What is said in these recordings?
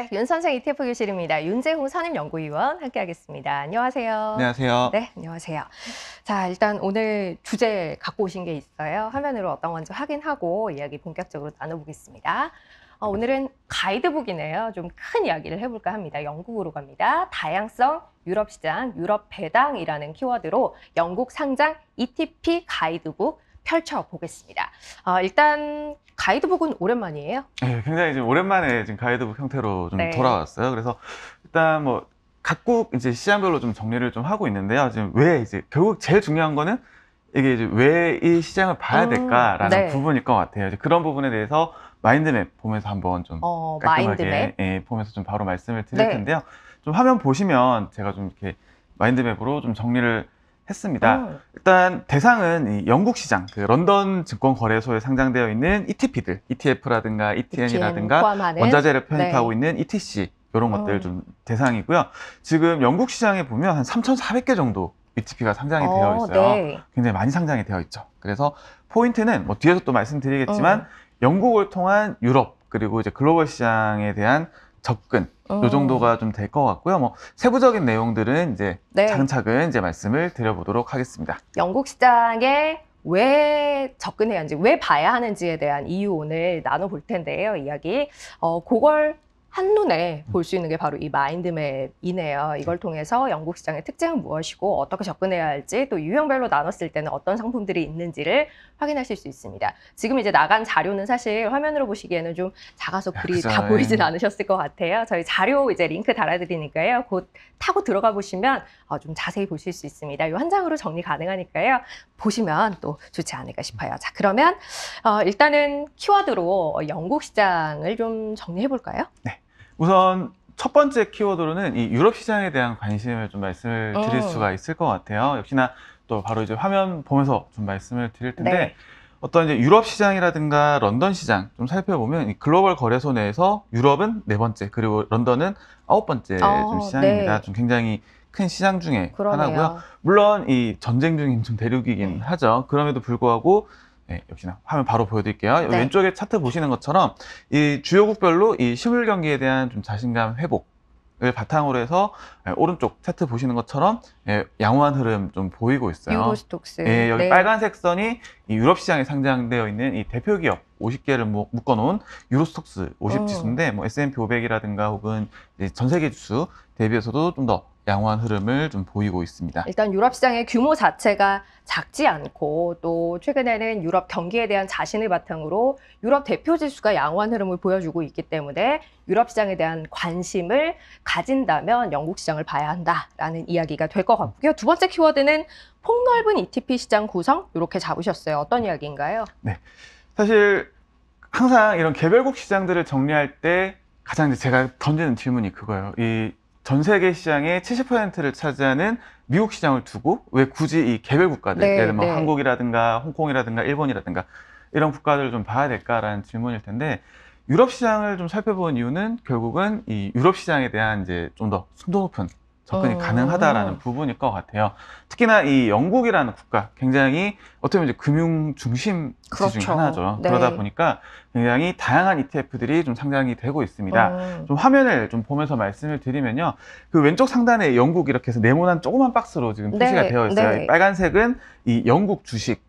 네, 윤선생 ETF 교실입니다. 윤재호 산임연구위원 함께하겠습니다. 안녕하세요. 안녕하세요. 네, 안녕하세요. 자, 일단 오늘 주제 갖고 오신 게 있어요. 화면으로 어떤 건지 확인하고 이야기 본격적으로 나눠보겠습니다. 어, 오늘은 가이드북이네요. 좀 큰 이야기를 해볼까 합니다. 영국으로 갑니다. 다양성 유럽 시장, 유럽 배당이라는 키워드로 영국 상장 ETP 가이드북 펼쳐보겠습니다. 아, 일단 가이드북은 오랜만이에요. 네, 굉장히 지금 오랜만에 지금 가이드북 형태로 좀 네. 돌아왔어요. 그래서 일단 뭐 각국 이제 시장별로 좀 정리를 좀 하고 있는데요. 지금 왜 이제 결국 제일 중요한 거는 이게 이제 왜이 시장을 봐야 음, 될까라는 네. 부분일 것 같아요. 그런 부분에 대해서 마인드맵 보면서 한번 좀 어, 깔끔하게 마인드맵? 예, 보면서 좀 바로 말씀을 네. 드릴 네. 텐데요. 좀 화면 보시면 제가 좀 이렇게 마인드맵으로 좀 정리를 했습니다. 아. 일단 대상은 이 영국 시장, 그 런던 증권 거래소에 상장되어 있는 ETP들, ETF라든가 ETN이라든가 e 원자재를 편입하고 네. 있는 ETC 이런 것들 어. 좀 대상이고요. 지금 영국 시장에 보면 한 3,400개 정도 ETP가 상장이 어, 되어 있어요. 네. 굉장히 많이 상장이 되어 있죠. 그래서 포인트는 뭐 뒤에서 또 말씀드리겠지만 어. 영국을 통한 유럽 그리고 이제 글로벌 시장에 대한 접근 어. 요 정도가 좀 될 것 같고요. 뭐 세부적인 내용들은 이제 네. 차근차근 이제 말씀을 드려보도록 하겠습니다. 영국 시장에 왜 접근해야 하는지, 왜 봐야 하는지에 대한 이유 오늘 나눠볼 텐데요. 이야기. 어, 그걸 한눈에 볼 수 있는 게 바로 이 마인드맵이네요. 이걸 통해서 영국 시장의 특징은 무엇이고 어떻게 접근해야 할지 또 유형별로 나눴을 때는 어떤 상품들이 있는지를 확인하실 수 있습니다. 지금 이제 나간 자료는 사실 화면으로 보시기에는 좀 작아서 글이 다 보이진 않으셨을 것 같아요. 저희 자료 이제 링크 달아드리니까요. 곧 타고 들어가 보시면 어, 좀 자세히 보실 수 있습니다. 이 한 장으로 정리 가능하니까요. 보시면 또 좋지 않을까 싶어요. 자, 그러면 어, 일단은 키워드로 영국 시장을 좀 정리해 볼까요? 네. 우선 첫 번째 키워드로는 이 유럽 시장에 대한 관심을 좀 말씀을 드릴 음. 수가 있을 것 같아요. 역시나 또 바로 이제 화면 보면서 좀 말씀을 드릴 텐데 네. 어떤 이제 유럽 시장이라든가 런던 시장 좀 살펴보면 이 글로벌 거래소 내에서 유럽은 네 번째 그리고 런던은 아홉 번째 아, 좀 시장입니다. 네. 좀 굉장히 큰 시장 중에 그러네요. 하나고요. 물론 이 전쟁 중인 좀 대륙이긴 네. 하죠. 그럼에도 불구하고 네, 역시나 화면 바로 보여드릴게요. 네. 왼쪽에 차트 보시는 것처럼 이 주요국별로 이 실물 경기에 대한 좀 자신감 회복 을 바탕으로 해서 예, 오른쪽 차트 보시는 것처럼 예, 양호한 흐름 좀 보이고 있어요. 유로스톡스. 예, 여기 네. 빨간색 선이 유럽 시장에 상장되어 있는 이 대표 기업 50개를 묶어 놓은 유로스톡스 50 지수인데 어. 뭐 S&P 500이라든가 혹은 전 세계 지수 대비해서도 좀더 양호한 흐름을 좀 보이고 있습니다. 일단 유럽 시장의 규모 자체가 작지 않고 또 최근에는 유럽 경기에 대한 자신을 바탕으로 유럽 대표 지수가 양호한 흐름을 보여주고 있기 때문에 유럽 시장에 대한 관심을 가진다면 영국 시장을 봐야 한다라는 이야기가 될 것 같고요. 두 번째 키워드는 폭넓은 ETP 시장 구성 이렇게 잡으셨어요. 어떤 이야기인가요? 네, 사실 항상 이런 개별국 시장들을 정리할 때 가장 제가 던지는 질문이 그거예요. 이전 세계 시장의 70%를 차지하는 미국 시장을 두고 왜 굳이 이 개별 국가들 네, 예를 들면 네. 한국이라든가 홍콩이라든가 일본이라든가 이런 국가들을 좀 봐야 될까라는 질문일 텐데 유럽 시장을 좀 살펴본 이유는 결국은 이 유럽 시장에 대한 이제 좀 더 순도 높은 접근이 어... 가능하다라는 부분일 것 같아요. 특히나 이 영국이라는 국가 굉장히 어떻게 보면 이제 금융 중심 그렇죠. 중 하나죠. 네. 그러다 보니까 굉장히 다양한 ETF들이 좀 상장이 되고 있습니다. 어... 좀 화면을 좀 보면서 말씀을 드리면요. 그 왼쪽 상단에 영국 이렇게 해서 네모난 조그만 박스로 지금 네. 표시가 네. 되어 있어요. 네. 빨간색은 이 영국 주식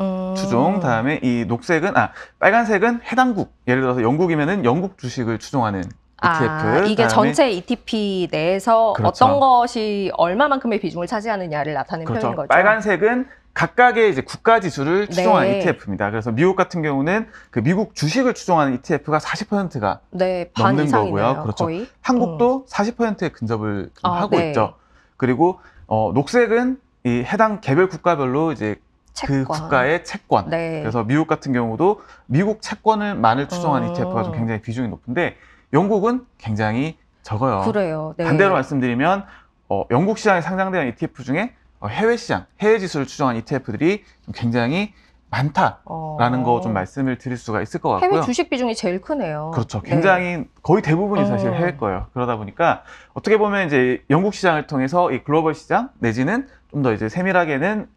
음. 추종 다음에 이 녹색은 아 빨간색은 해당국 예를 들어서 영국이면은 영국 주식을 추종하는 ETF. 아, 이게 전체 ETP 내에서 그렇죠. 어떤 것이 얼마만큼의 비중을 차지하느냐를 나타내는 그렇죠. 표현인 거죠. 빨간색은 각각의 이제 국가 지수를 네. 추종한 네. E ETF입니다. 그래서 미국 같은 경우는 그 미국 주식을 추종하는 ETF가 40%가 네, 넘는 이상 거고요. 그렇죠. 거의? 음. 한국도 음. 40%에 근접을 아, 하고 네. 있죠. 그리고 어, 녹색은 이 해당 개별 국가별로 이제 그 채권. 그 국가의 채권. 네. 그래서 미국 같은 경우도 미국 채권을 만을 추정한 어. ETF가 좀 굉장히 비중이 높은데 영국은 굉장히 적어요. 그래요. 네. 반대로 말씀드리면 어, 영국 시장에 상장된 ETF 중에 어, 해외 시장, 해외 지수를 추정한 ETF들이 굉장히 많다라는 어... 거좀 말씀을 드릴 수가 있을 것 같고요. 해외 주식 비중이 제일 크네요. 그렇죠. 네. 굉장히 네. 거의 대부분이 어. 사실 해외 거예요. 그러다 보니까 어떻게 보면 이제 영국 시장을 통해서 이 글로벌 시장 내지는 좀 더 이제 세밀하게는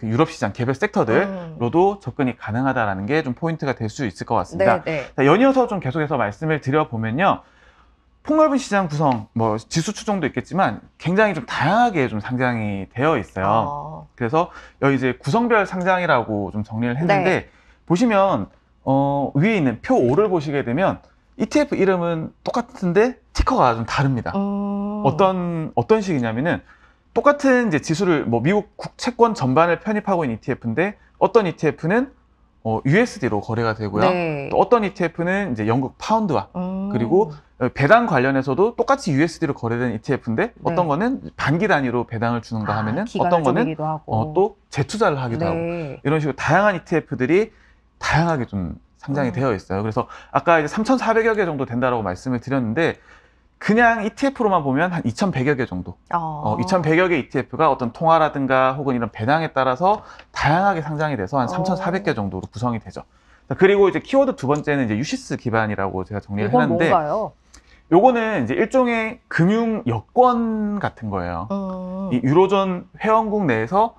그 유럽 시장 개별 섹터들로도 음. 접근이 가능하다라는 게 좀 포인트가 될 수 있을 것 같습니다. 네, 네. 자, 연이어서 좀 계속해서 말씀을 드려보면요. 폭넓은 시장 구성, 뭐 지수 추종도 있겠지만 굉장히 좀 다양하게 좀 상장이 되어 있어요. 어. 그래서 여기 이제 구성별 상장이라고 좀 정리를 했는데 네. 보시면 어, 위에 있는 표 5를 보시게 되면 ETF 이름은 똑같은데 티커가 좀 다릅니다. 어. 어떤 어떤 식이냐면은 똑같은 이제 지수를 뭐 미국 국채권 전반을 편입하고 있는 ETF인데 어떤 ETF는 어, USD로 거래가 되고요. 네. 또 어떤 ETF는 이제 영국 파운드와 음. 그리고 어, 배당 관련해서도 똑같이 USD로 거래된 ETF인데 네. 어떤 거는 반기 단위로 배당을 주는가 아, 하면은 아, 어떤 거는 어, 또 재투자를 하기도 네. 하고 이런 식으로 다양한 ETF들이 다양하게 좀 상장이 음. 되어 있어요. 그래서 아까 이제 3,400여 개 정도 된다라고 말씀을 드렸는데 그냥 ETF로만 보면 한 2,100여 개 정도. 아. 어. 어, 2,100여 개 ETF가 어떤 통화라든가 혹은 이런 배당에 따라서 다양하게 상장이 돼서 한 3,400개 어. 정도로 구성이 되죠. 자, 그리고 이제 키워드 두 번째는 이제 유시스 기반이라고 제가 정리를 이건 했는데 뭔가요? 요거는 이제 일종의 금융 여권 같은 거예요. 음. 이 유로존 회원국 내에서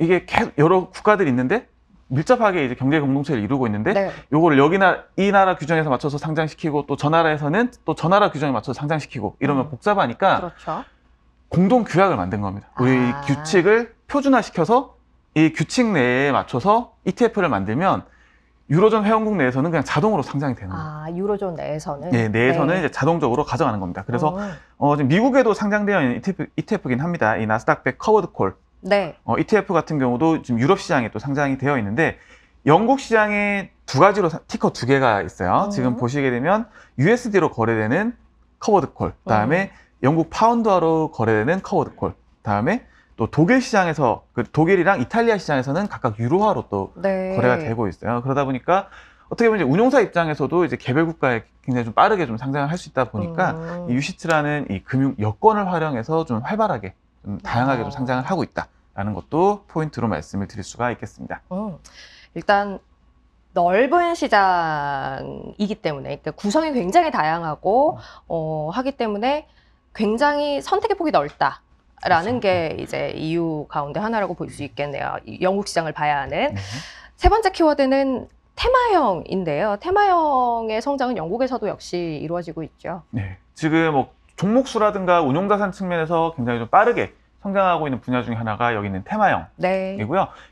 이게 계속 여러 국가들이 있는데 밀접하게 이제 경제 공동체를 이루고 있는데 네. 요거를 여기나 이 나라 규정에서 맞춰서 상장시키고 또 저 나라에서는 또 저 나라 규정에 맞춰서 상장시키고 이러면 음. 복잡하니까 그렇죠. 공동 규약을 만든 겁니다. 우리 아. 규칙을 표준화시켜서 이 규칙 내에 맞춰서 ETF를 만들면 유로존 회원국 내에서는 그냥 자동으로 상장이 되는 거예요. 아, 유로존 내에서는? 네, 내에서는 네. 이제 자동적으로 가져가는 겁니다. 그래서 오. 어. 어, 지금 미국에도 상장되어 있는 ETF, ETF긴 합니다. 이 나스닥 백 커버드 콜 네. 어, ETF 같은 경우도 지금 유럽 시장에 또 상장이 되어 있는데 영국 시장에 두 가지로 사, 티커 두 개가 있어요. 음. 지금 보시게 되면 USD로 거래되는 커버드콜, 그다음에 음. 영국 파운드화로 거래되는 커버드콜, 그다음에 또 독일 시장에서 그 독일이랑 이탈리아 시장에서는 각각 유로화로 또 네. 거래가 되고 있어요. 그러다 보니까 어떻게 보면 이제 운용사 입장에서도 이제 개별 국가에 굉장히 좀 빠르게 좀 상장을 할 수 있다 보니까 음. 이 유시트라는 이 금융 여건을 활용해서 좀 활발하게 좀 음, 다양하게 좀 아. 상장을 하고 있다라는 것도 포인트로 말씀을 드릴 수가 있겠습니다. 음, 일단 넓은 시장이기 때문에 그러니까 구성이 굉장히 다양하고 음. 어, 하기 때문에 굉장히 선택의 폭이 넓다. 라는 그렇죠. 게 네. 이제 이유 가운데 하나라고 볼 수 있겠네요. 영국 시장을 봐야 하는. 음. 세 번째 키워드는 테마형인데요. 테마형의 성장은 영국에서도 역시 이루어지고 있죠. 네. 지금 뭐 종목수라든가 운용자산 측면에서 굉장히 좀 빠르게 성장하고 있는 분야 중에 하나가 여기 있는 테마형이고요. 네.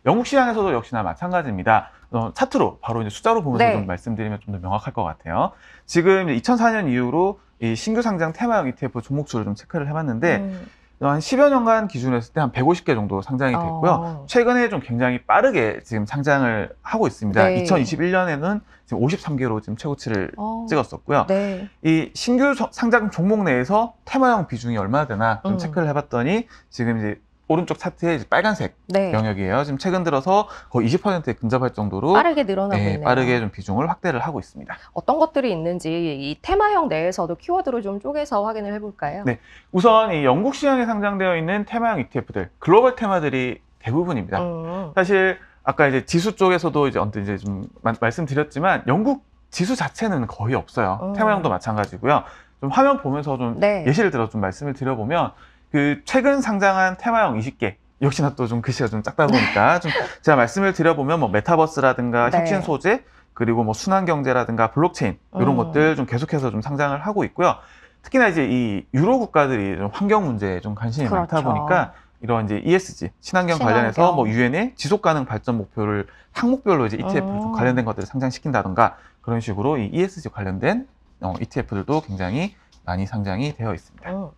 영국 시장에서도 역시나 마찬가지입니다. 어, 차트로 바로 이제 숫자로 보면서 네. 좀 말씀드리면 좀 더 명확할 것 같아요. 지금 2004년 이후로 이 신규 상장 테마형 ETF 종목수를 좀 체크를 해봤는데 음. 한 10여 년간 기준했을 때 한 150개 정도 상장이 어. 됐고요. 어. 최근에 좀 굉장히 빠르게 지금 상장을 하고 있습니다. 네. 2021년에는 지금 53개로 지금 최고치를 어. 찍었었고요. 네. 이 신규 상장 종목 내에서 테마형 비중이 얼마나 되나 좀 음. 체크를 해봤더니 지금 이제 오른쪽 차트의 빨간색 네. 영역이에요. 지금 최근 들어서 거의 20%에 근접할 정도로 빠르게 늘어나고 네, 있네요. 빠르게 좀 비중을 확대를 하고 있습니다. 어떤 것들이 있는지 이 테마형 내에서도 키워드로 좀 쪼개서 확인을 해볼까요? 네, 우선 이 영국 시장에 상장되어 있는 테마형 ETF들, 글로벌 테마들이 대부분입니다. 음. 사실 아까 이제 지수 쪽에서도 이제 언뜻 이제 좀 마, 말씀드렸지만 영국 지수 자체는 거의 없어요. 음. 테마형도 마찬가지고요. 좀 화면 보면서 좀 네. 예시를 들어 좀 말씀을 드려보면 그 최근 상장한 테마형 20개 역시나 또 좀 글씨가 좀 작다 보니까 좀 제가 말씀을 드려보면 뭐 메타버스라든가 네. 혁신 소재 그리고 뭐 순환 경제라든가 블록체인 이런 음. 것들 좀 계속해서 좀 상장을 하고 있고요. 특히나 이제 이 유로 국가들이 좀 환경 문제에 좀 관심이 그렇죠. 많다 보니까 이런 이제 ESG 친환경, 친환경. 관련해서 뭐 유엔의 지속 가능 발전 목표를 항목별로 이제 ETF 음. 어. 관련된 것들을 상장시킨다던가 그런 식으로 이 ESG 관련된 어, ETF들도 굉장히 많이 상장이 되어 있습니다. 음.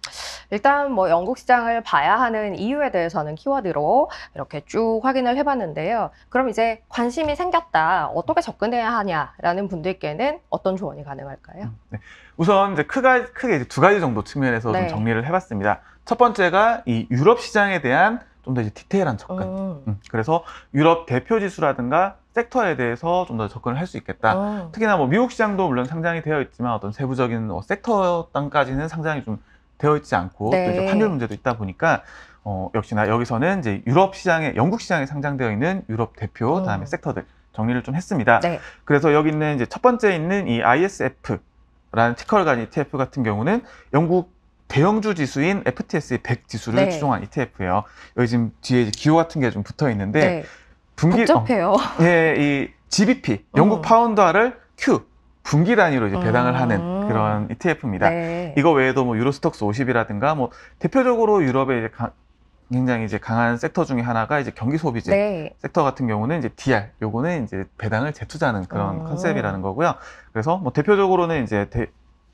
일단 뭐 영국 시장을 봐야 하는 이유에 대해서는 키워드로 이렇게 쭉 확인을 해봤는데요. 그럼 이제 관심이 생겼다. 어떻게 접근해야 하냐라는 분들께는 어떤 조언이 가능할까요? 음, 네. 우선 이제 크가, 크게 이제 두 가지 정도 측면에서 네. 좀 정리를 해봤습니다. 첫 번째가 이 유럽 시장에 대한 좀 더 디테일한 접근. 음. 음, 그래서 유럽 대표 지수라든가 섹터에 대해서 좀 더 접근을 할 수 있겠다. 어. 특히나 뭐 미국 시장도 물론 상장이 되어 있지만 어떤 세부적인 뭐 섹터 땅까지는 상장이 좀 되어 있지 않고 네. 또 이제 네. 판결 문제도 있다 보니까 어, 역시나 여기서는 이제 유럽 시장에 영국 시장에 상장되어 있는 유럽 대표 어. 다음에 섹터들 정리를 좀 했습니다. 네. 그래서 여기 있는 이제 첫 번째 있는 이 ISF라는 티커를 가진 ETF 같은 경우는 영국 대형주 지수인 FTSE 100 지수를 네. 추종한 ETF예요. 여기 지금 뒤에 기호 같은 게 좀 붙어 있는데 네. 분기 복잡해요. 어, 예, 이 GBP 어. 영국 어. 파운드화를 Q 분기 단위로 이제 음. 배당을 음. 하는 그런 ETF입니다. 네. 이거 외에도 뭐 유로스톡스 50이라든가 뭐 대표적으로 유럽의 이제 가, 굉장히 이제 강한 섹터 중에 하나가 이제 경기 소비재 네. 섹터 같은 경우는 이제 DR 요거는 이제 배당을 재투자하는 그런 음. 컨셉이라는 거고요. 그래서 뭐 대표적으로는 이제 대,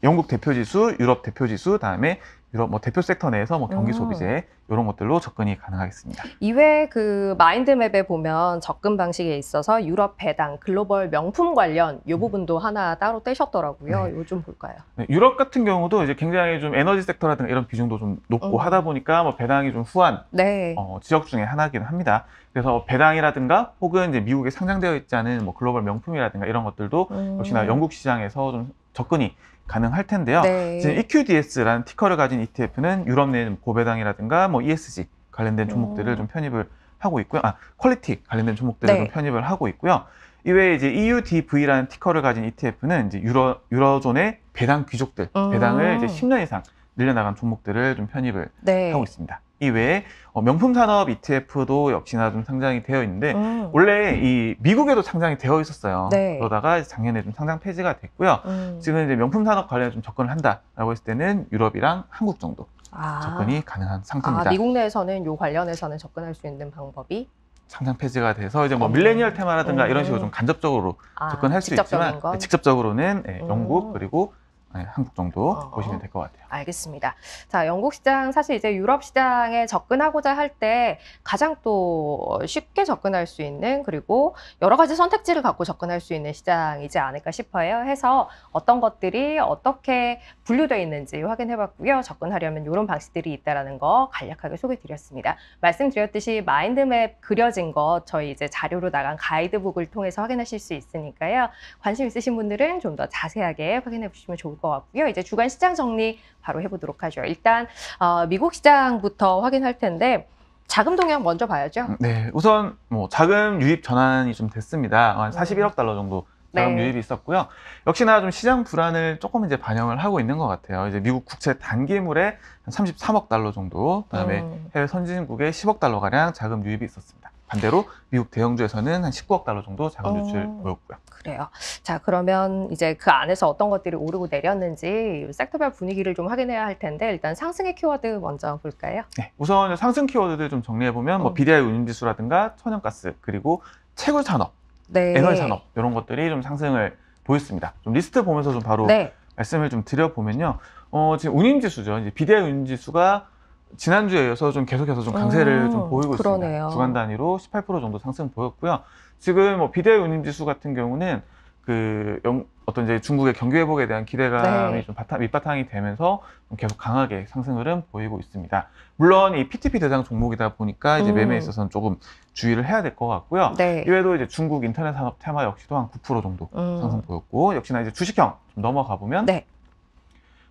영국 대표 지수, 유럽 대표 지수, 다음에 유럽 뭐 대표 섹터 내에서 뭐 경기 음. 소비재, 음. 이런 것들로 접근이 가능하겠습니다. 이외에 그 마인드맵에 보면 접근 방식에 있어서 유럽 배당, 글로벌 명품 관련 이 부분도 하나 따로 떼셨더라고요. 네. 이거 좀 볼까요? 네, 유럽 같은 경우도 이제 굉장히 좀 에너지 섹터라든가 이런 비중도 좀 높고 음. 하다 보니까 뭐 배당이 좀 후한 네. 어, 지역 중에 하나긴 합니다. 그래서 뭐 배당이라든가 혹은 이제 미국에 상장되어 있지 않은 뭐 글로벌 명품이라든가 이런 것들도 음. 역시나 영국 시장에서 좀 접근이 가능할 텐데요. 네. 지금 EQDS라는 티커를 가진 ETF는 유럽 내 고배당이라든가 뭐 ESG 관련된 종목들을 음. 좀 편입을 하고 있고요. 아, 퀄리티 관련된 종목들을 네. 좀 편입을 하고 있고요. 이외에 이제 EUDV라는 티커를 가진 ETF는 이제 유로 유로존의 배당 귀족들, 음. 배당을 이제 10년 이상 늘려나간 종목들을 좀 편입을 네. 하고 있습니다. 이외에 어, 명품 산업 ETF도 역시나 좀 상장이 되어 있는데 음. 원래 이 미국에도 상장이 되어 있었어요. 네. 그러다가 작년에 좀 상장 폐지가 됐고요. 음. 지금 이제 명품 산업 관련 좀 접근을 한다라고 했을 때는 유럽이랑 한국 정도 아. 접근이 가능한 상태입니다. 아, 미국 내에서는 요 관련해서는 접근할 수 있는 방법이 상장 폐지가 돼서 이제 뭐 어. 밀레니얼 테마라든가 이런 식으로 음. 좀 간접적으로 아, 접근할 수 있지만 건? 직접적으로는 예, 영국 음. 그리고 네, 한국 정도 어. 보시면 될 것 같아요. 알겠습니다. 자, 영국 시장 사실 이제 유럽 시장에 접근하고자 할 때 가장 또 쉽게 접근할 수 있는 그리고 여러 가지 선택지를 갖고 접근할 수 있는 시장이지 않을까 싶어요. 해서 어떤 것들이 어떻게 분류되어 있는지 확인해 봤고요. 접근하려면 이런 방식들이 있다라는 거 간략하게 소개 드렸습니다. 말씀드렸듯이 마인드맵 그려진 것 저희 이제 자료로 나간 가이드북을 통해서 확인하실 수 있으니까요. 관심 있으신 분들은 좀 더 자세하게 확인해 보시면 좋을 것 같아요. 것 같고요. 이제 주간 시장 정리 바로 해보도록 하죠. 일단 어, 미국 시장부터 확인할 텐데 자금 동향 먼저 봐야죠. 음, 네, 우선 뭐 자금 유입 전환이 좀 됐습니다. 한 41억 음. 달러 정도 자금 네. 유입이 있었고요. 역시나 좀 시장 불안을 조금 이제 반영을 하고 있는 것 같아요. 이제 미국 국채 단기물에 33억 달러 정도, 그다음에 음. 해외 선진국에 10억 달러 가량 자금 유입이 있었습니다. 반대로 미국 대형주에서는 한 19억 달러 정도 자금 어. 유출 어, 보였고요. 그래요. 자 그러면 이제 그 안에서 어떤 것들이 오르고 내렸는지 섹터별 분위기를 좀 확인해야 할 텐데 일단 상승의 키워드 먼저 볼까요? 네, 우선 상승 키워드들 좀 정리해 보면 뭐 BDI 어. 운임지수라든가 천연가스 그리고 채굴 산업, 네. 에너지 산업 이런 것들이 좀 상승을 보였습니다. 좀 리스트 보면서 좀 바로 네. 말씀을 좀 드려보면요. 어, 지금 운임지수죠. 이제 BDI 운임지수가 지난주에 이어서 좀 계속해서 좀 강세를 음, 좀 보이고 그러네요. 있습니다. 주간 단위로 18% 정도 상승 보였고요. 지금 뭐 비대 위 운임 지수 같은 경우는 그 영, 어떤 이제 중국의 경기 회복에 대한 기대감이 네. 좀 바탕, 밑바탕이 되면서 좀 계속 강하게 상승 흐름 보이고 있습니다. 물론 이 PTP 대상 종목이다 보니까 이제 음. 매매에 있어서는 조금 주의를 해야 될 것 같고요. 네. 이외에도 이제 중국 인터넷 산업 테마 역시도 한 9% 정도 음. 상승 보였고 역시나 이제 주식형 좀 넘어가 보면 네.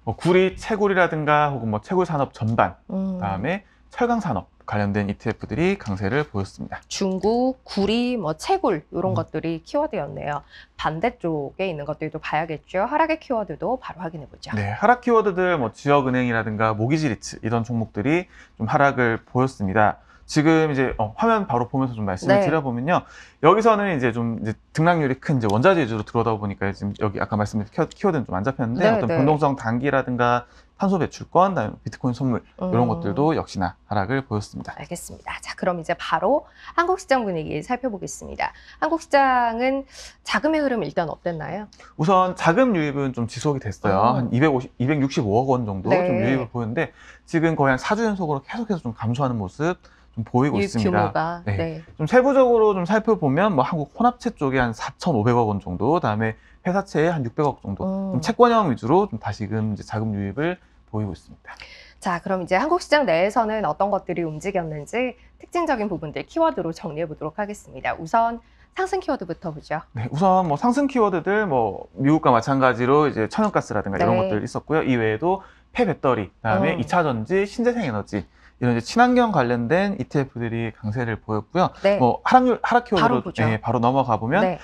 뭐 어, 구리, 채굴이라든가 혹은 뭐 채굴 산업 전반, 음. 다음에 철강 산업 관련된 ETF들이 강세를 보였습니다. 중국, 구리, 뭐 채굴 이런 음. 것들이 키워드였네요. 반대쪽에 있는 것들도 봐야겠죠. 하락의 키워드도 바로 확인해 보죠. 네, 하락 키워드들 뭐 지역은행이라든가 모기지리츠 이런 종목들이 좀 하락을 보였습니다. 지금 이제 어, 화면 바로 보면서 좀 말씀을 네. 드려보면요. 여기서는 이제 좀 이제 등락률이 큰 이제 원자재 위주로 들어오다 보니까 지금 여기 아까 말씀드린 키워드는 좀 안 잡혔는데 네, 어떤 네. 변동성 단기라든가 탄소 배출권, 다음 비트코인 선물 음. 이런 것들도 역시나 하락을 보였습니다. 알겠습니다. 자, 그럼 이제 바로 한국 시장 분위기 살펴보겠습니다. 한국 시장은 자금의 흐름 일단 어땠나요? 우선 자금 유입은 좀 지속이 됐어요. 음. 한 250, 265억 원 정도 네. 좀 유입을 보였는데 지금 거의 한 4주 연속으로 계속해서 좀 감소하는 모습. 좀 보이고 있습니다. 규모가, 네. 네. 좀 세부적으로 좀 살펴보면 뭐 한국 혼합채 쪽에 한 4,500억 원 정도, 다음에 회사채에 한 600억 정도, 음. 좀 채권형 위주로 좀 다시금 이제 자금 유입을 보이고 있습니다. 자, 그럼 이제 한국 시장 내에서는 어떤 것들이 움직였는지 특징적인 부분들 키워드로 정리해 보도록 하겠습니다. 우선 상승 키워드부터 보죠. 네, 우선 뭐 상승 키워드들 뭐 미국과 마찬가지로 이제 천연가스라든가 네. 이런 것들 있었고요. 이외에도 폐배터리, 그다음에 어. 이차 전지, 신재생 에너지 이런 이제 친환경 관련된 ETF들이 강세를 보였고요. 네. 뭐 하락률 하락효로 바로, 예, 바로 넘어가 보면 네.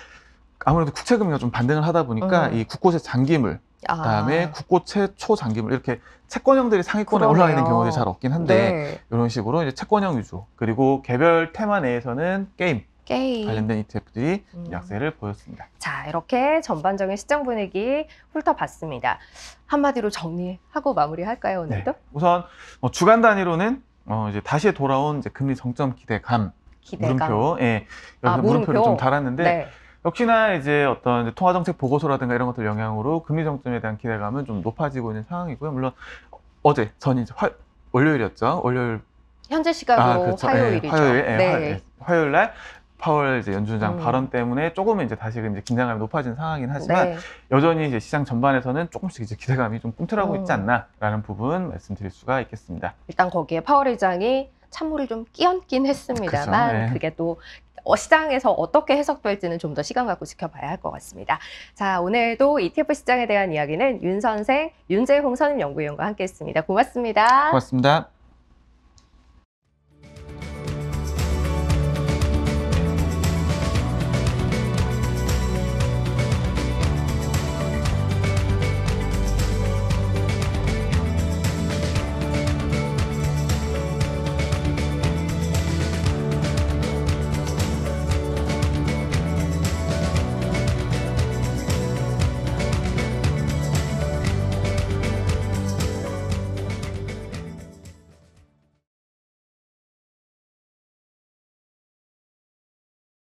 아무래도 국채 금리가 좀 반등을 하다 보니까 음. 이 국고채 장기물 아. 그다음에 아. 국고채 초장기물 이렇게 채권형들이 상위권에 올라와 있는 경우들이 잘 없긴 한데 네. 이런 식으로 이제 채권형 위주 그리고 개별 테마 내에서는 게임 게임 관련된 ETF들이 음. 약세를 보였습니다. 자, 이렇게 전반적인 시장 분위기 훑어봤습니다. 한마디로 정리하고 마무리할까요, 오늘도? 네. 우선 어, 주간 단위로는 어, 이제 다시 돌아온 이제 금리 정점 기대감, 기대감. 물음표, 예, 아, 여기서 아, 물음표. 를좀 달았는데 네. 역시나 이제 어떤 이제 통화정책 보고서라든가 이런 것들 영향으로 금리 정점에 대한 기대감은 좀 높아지고 있는 상황이고요. 물론 어제 전이 이제 화, 월요일이었죠. 월요일 현재 시각으로 아, 그렇죠. 예, 화요일이죠. 예, 화요일, 예, 네. 화, 예, 화요일 날 파월 이제 연준장 음. 발언 때문에 조금은 이제 다시금 이제 긴장감이 높아진 상황이긴 하지만 네. 여전히 이제 시장 전반에서는 조금씩 이제 기대감이 좀 꿈틀하고 음. 있지 않나라는 부분 말씀드릴 수가 있겠습니다. 일단 거기에 파월 의장이 찬물을 좀 끼얹긴 했습니다만 그쵸, 네. 그게 또 어, 시장에서 어떻게 해석될지는 좀 더 시간 갖고 지켜봐야 할 것 같습니다. 자 오늘도 ETF 시장에 대한 이야기는 윤 선생, 윤재홍 선임연구위원과 함께했습니다. 고맙습니다. 고맙습니다.